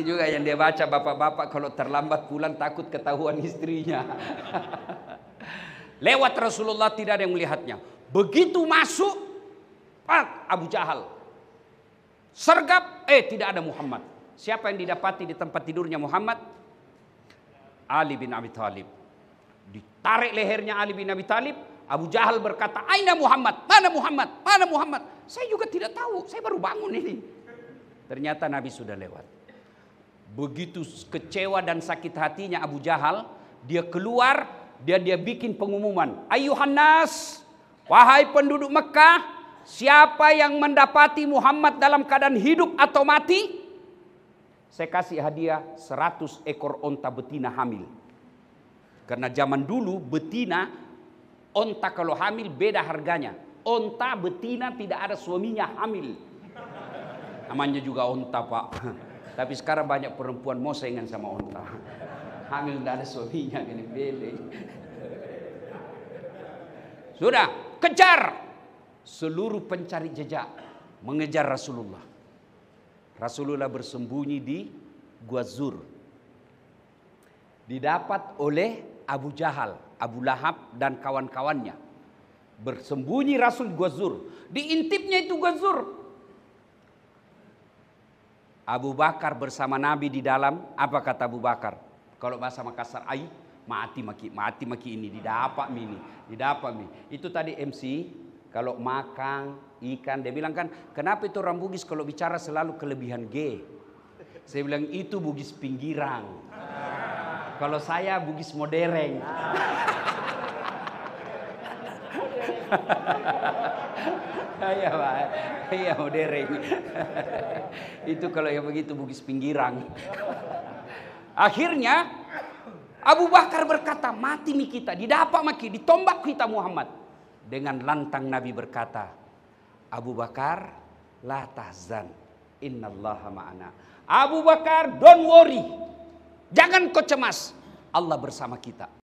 juga yang dia baca bapak-bapak kalau terlambat pulang takut ketahuan istrinya. Lewat Rasulullah tidak ada yang melihatnya. Begitu masuk, pak Abu Jahal. Sergap, eh tidak ada Muhammad. Siapa yang didapati di tempat tidurnya Muhammad? Ali bin Abi Thalib. Ditarik lehernya Ali bin Abi Thalib. Abu Jahal berkata, Aina Muhammad, mana Muhammad, mana Muhammad. Saya juga tidak tahu, saya baru bangun ini. Ternyata Nabi sudah lewat. Begitu kecewa dan sakit hatinya Abu Jahal, dia keluar, dia dia bikin pengumuman. Ayuhan nas, wahai penduduk Mekah, siapa yang mendapati Muhammad dalam keadaan hidup atau mati, saya kasih hadiah 100 ekor onta betina hamil. Karena zaman dulu betina onta kalau hamil beda harganya. Onta betina tidak ada suaminya hamil. Namanya juga onta pak. Tapi sekarang banyak perempuan mau saingan sama onta. Hamil dan ada suaminya gini bele. Sudah, kejar seluruh pencari jejak mengejar Rasulullah. Rasulullah bersembunyi di Gua Zur. Didapat oleh Abu Jahal, Abu Lahab dan kawan-kawannya. Bersembunyi Rasul Gua Zur. Diintipnya itu Gua Zur. Abu Bakar bersama Nabi di dalam, apa kata Abu Bakar? Kalau bahasa Makassar, ai mati maki, mati maki ini, didapat mini, didapat mini. Itu tadi MC, kalau makan ikan, dia bilang kan, kenapa itu orang Bugis kalau bicara selalu kelebihan G? Saya bilang itu Bugis pinggiran. Kalau saya Bugis modern Iya pak iya modern itu kalau yang begitu bugis pinggirang akhirnya Abu Bakar berkata mati mi kita didapak maki ditombak kita Muhammad dengan lantang Nabi berkata Abu Bakar la tahzan innallaha ma'ana Abu Bakar don't worry jangan kau cemas Allah bersama kita